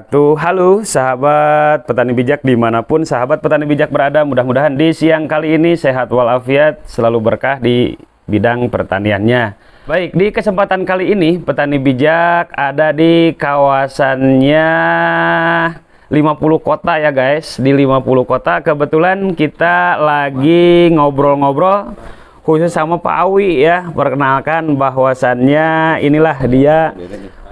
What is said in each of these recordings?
wabarakatuh Halo sahabat petani bijak dimanapun sahabat petani bijak berada Mudah-mudahan di siang kali ini sehat walafiat selalu berkah di bidang pertaniannya Baik di kesempatan kali ini petani bijak ada di kawasannya 50 kota ya guys Di 50 kota kebetulan kita lagi ngobrol-ngobrol khusus sama Pak Awi ya perkenalkan bahwasannya inilah dia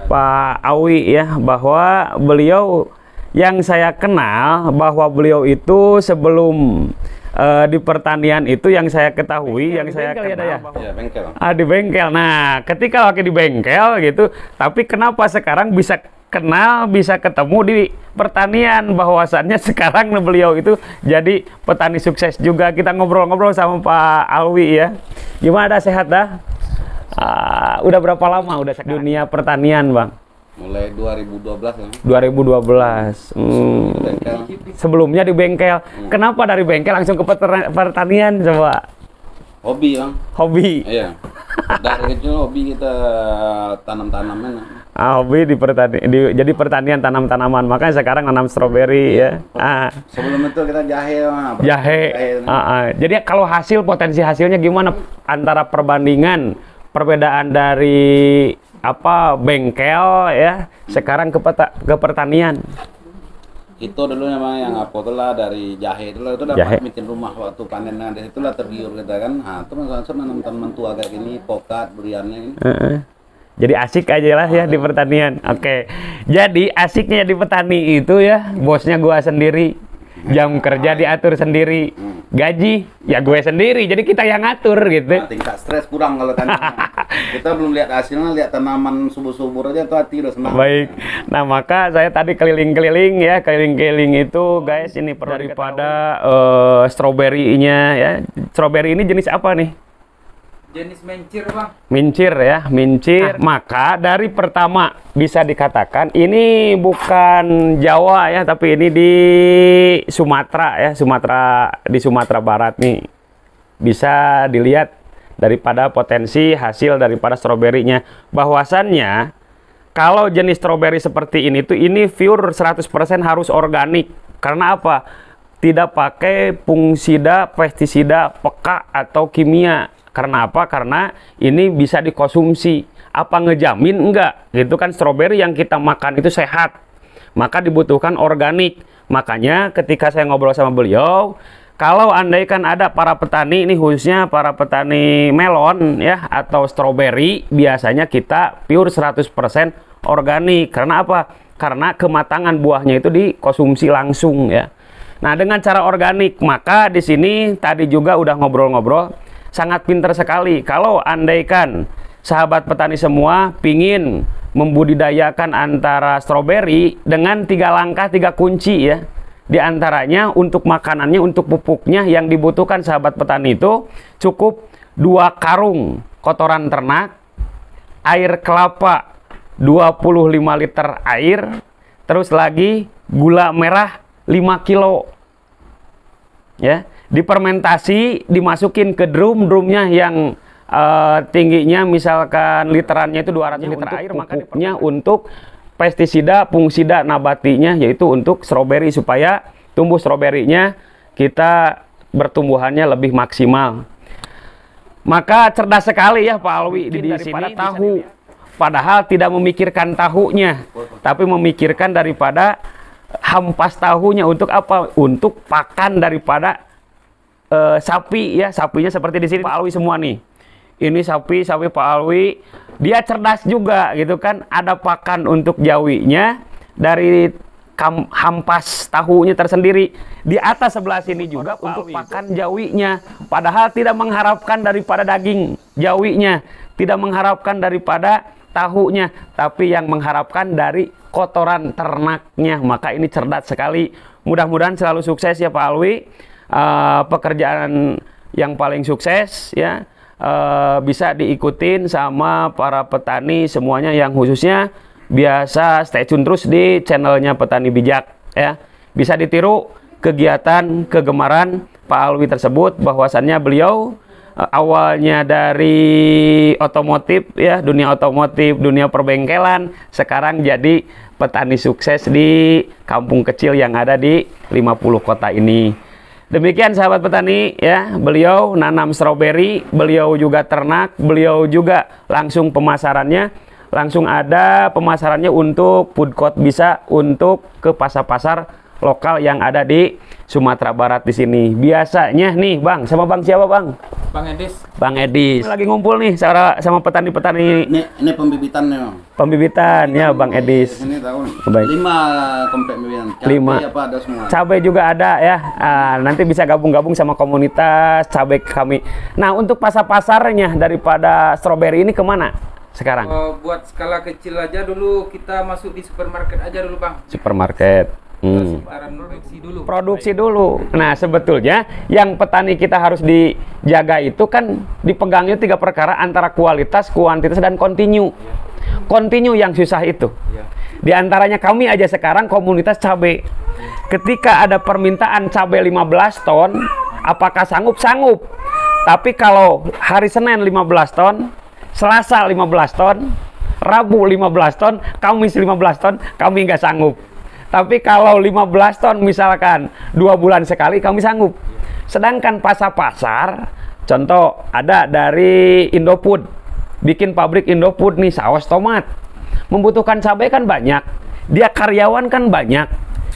Pak Awi ya bahwa beliau yang saya kenal bahwa beliau itu sebelum uh, di pertanian itu yang saya ketahui bengkel, yang saya ya, kenal ya, ya bengkel. Ah di bengkel. Nah, ketika lagi di bengkel gitu, tapi kenapa sekarang bisa kenal bisa ketemu di pertanian bahwasannya sekarang beliau itu jadi petani sukses juga kita ngobrol-ngobrol sama Pak Alwi ya gimana sehat dah Ah, udah berapa lama udah sekarang? dunia pertanian bang? Mulai 2012 ya? 2012. Hmm. Sebelumnya di bengkel. Hmm. Kenapa dari bengkel langsung ke pertanian coba? Hobi bang. Hobi. Iya. Dari kecil hobi kita tanam-tanaman. Ah, hobi di pertanian, di, jadi pertanian tanam-tanaman. Makanya sekarang nanam stroberi ya. Ah. Sebelum itu kita jahe, bang. Jahe. jahe. Ah, ah. Jadi kalau hasil potensi hasilnya gimana antara perbandingan perbedaan dari apa bengkel ya sekarang ke, peta, ke pertanian itu dulu memang yang apa itu lah dari jahe itu lah itu dapat bikin rumah waktu panen nah dari lah tergiur kita kan nah itu langsung nanam teman tua kayak gini pokat beriannya ini uh -uh. Jadi asik aja lah ya di pertanian. Oke. Okay. Jadi asiknya di petani itu ya bosnya gua sendiri. Jam kerja diatur sendiri. Hmm gaji ya gue sendiri jadi kita yang ngatur gitu nah, tingkat stres kurang kalau tanaman kita belum lihat hasilnya lihat tanaman subur subur aja tuh hati udah senang baik nah maka saya tadi keliling keliling ya keliling keliling itu guys ini perlu daripada uh, eh, stroberinya ya stroberi ini jenis apa nih Jenis mincir, Bang. Mincir ya, mincir. Nah. Maka dari pertama bisa dikatakan ini bukan Jawa ya, tapi ini di Sumatera ya, Sumatera di Sumatera Barat nih. Bisa dilihat daripada potensi hasil daripada stroberinya. Bahwasannya kalau jenis stroberi seperti ini tuh ini pure 100% harus organik. Karena apa? Tidak pakai fungsida, pestisida, peka atau kimia karena apa? Karena ini bisa dikonsumsi. Apa ngejamin enggak? Itu kan stroberi yang kita makan itu sehat. Maka dibutuhkan organik. Makanya ketika saya ngobrol sama beliau, kalau andaikan ada para petani ini khususnya para petani melon ya atau stroberi biasanya kita pure 100% organik. Karena apa? Karena kematangan buahnya itu dikonsumsi langsung ya. Nah, dengan cara organik maka di sini tadi juga udah ngobrol-ngobrol sangat pintar sekali. Kalau andaikan sahabat petani semua pingin membudidayakan antara stroberi dengan tiga langkah, tiga kunci ya. Di antaranya untuk makanannya, untuk pupuknya yang dibutuhkan sahabat petani itu cukup dua karung kotoran ternak, air kelapa 25 liter air, terus lagi gula merah 5 kilo. Ya. Dipermentasi, dimasukin ke drum, drumnya yang uh, tingginya misalkan literannya itu 200 liter untuk air, makanya untuk pestisida, fungisida nabatinya yaitu untuk stroberi supaya tumbuh stroberinya kita bertumbuhannya lebih maksimal. Maka cerdas sekali ya Pak Alwi di sini tahu padahal tidak memikirkan tahunya tapi memikirkan daripada hampas tahunya untuk apa? Untuk pakan daripada uh, sapi ya, sapinya seperti di sini Pak Alwi semua nih. Ini sapi, sapi Pak Alwi. Dia cerdas juga gitu kan. Ada pakan untuk jawinya dari kam, hampas tahunya tersendiri. Di atas sebelah sini juga Pak untuk Alwi. pakan jawinya. Padahal tidak mengharapkan daripada daging jawinya, tidak mengharapkan daripada tahunya, tapi yang mengharapkan dari kotoran ternaknya. Maka ini cerdas sekali. Mudah-mudahan selalu sukses ya Pak Alwi. Eh, pekerjaan yang paling sukses ya uh, bisa diikutin sama para petani semuanya yang khususnya biasa stay tune terus di channelnya Petani Bijak ya. Bisa ditiru kegiatan kegemaran Pak Alwi tersebut bahwasannya beliau uh, awalnya dari otomotif ya, dunia otomotif, dunia perbengkelan, sekarang jadi petani sukses di kampung kecil yang ada di 50 kota ini. Demikian sahabat petani ya, beliau nanam stroberi, beliau juga ternak, beliau juga langsung pemasarannya, langsung ada pemasarannya untuk food court bisa untuk ke pasar-pasar lokal yang ada di Sumatera Barat di sini. Biasanya nih, Bang, sama Bang siapa, Bang? Bang Edis. Bang Edis. Lagi ngumpul nih sama sama petani-petani. Ini ini pembibitan nih, Bang. Pembibitan ya, Bang Edis. Ini tahun. Baik. 5 komplek pembibitan. Cabai Lima. apa ada semua? Cabai juga ada ya. Uh, nanti bisa gabung-gabung sama komunitas cabai kami. Nah, untuk pasar-pasarnya daripada stroberi ini kemana? sekarang? Uh, buat skala kecil aja dulu kita masuk di supermarket aja dulu bang. Supermarket. Hmm. Produksi dulu. Produksi dulu. Nah, sebetulnya yang petani kita harus dijaga itu kan dipegangnya tiga perkara antara kualitas, kuantitas dan kontinu. Kontinu yang susah itu. Iya. Di antaranya kami aja sekarang komunitas cabai. Ketika ada permintaan cabai 15 ton, apakah sanggup? Sanggup. Tapi kalau hari Senin 15 ton, Selasa 15 ton, Rabu 15 ton, Kamis 15 ton, kami nggak sanggup. Tapi kalau 15 ton misalkan dua bulan sekali kami sanggup. Sedangkan pasar-pasar, contoh ada dari Indofood, bikin pabrik Indofood nih saus tomat. Membutuhkan cabai kan banyak, dia karyawan kan banyak.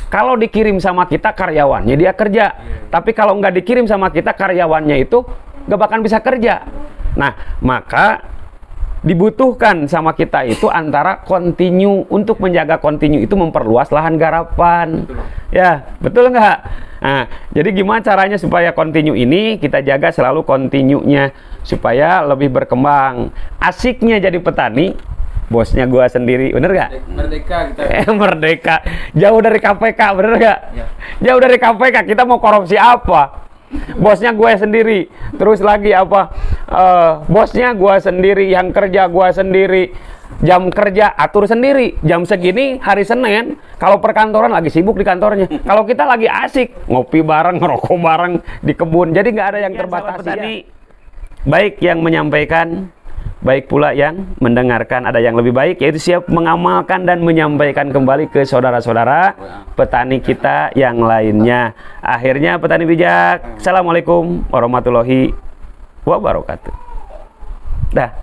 Kalau dikirim sama kita karyawannya dia kerja, tapi kalau nggak dikirim sama kita karyawannya itu nggak bakal bisa kerja. Nah, maka dibutuhkan sama kita itu antara kontinu untuk menjaga kontinu itu memperluas lahan garapan ya betul nggak nah jadi gimana caranya supaya kontinu ini kita jaga selalu kontinunya supaya lebih berkembang asiknya jadi petani bosnya gua sendiri bener nggak merdeka kita eh, merdeka jauh dari KPK bener nggak ya. jauh dari KPK kita mau korupsi apa bosnya gue sendiri terus lagi apa uh, bosnya gua sendiri, yang kerja gua sendiri, jam kerja atur sendiri, jam segini hari Senin. Kalau perkantoran lagi sibuk di kantornya, kalau kita lagi asik ngopi bareng, ngerokok bareng di kebun, jadi nggak ada yang iya, terbatas. Ini ya. baik yang menyampaikan baik pula yang mendengarkan ada yang lebih baik yaitu siap mengamalkan dan menyampaikan kembali ke saudara-saudara petani kita yang lainnya akhirnya petani bijak Assalamualaikum warahmatullahi wabarakatuh. Dah.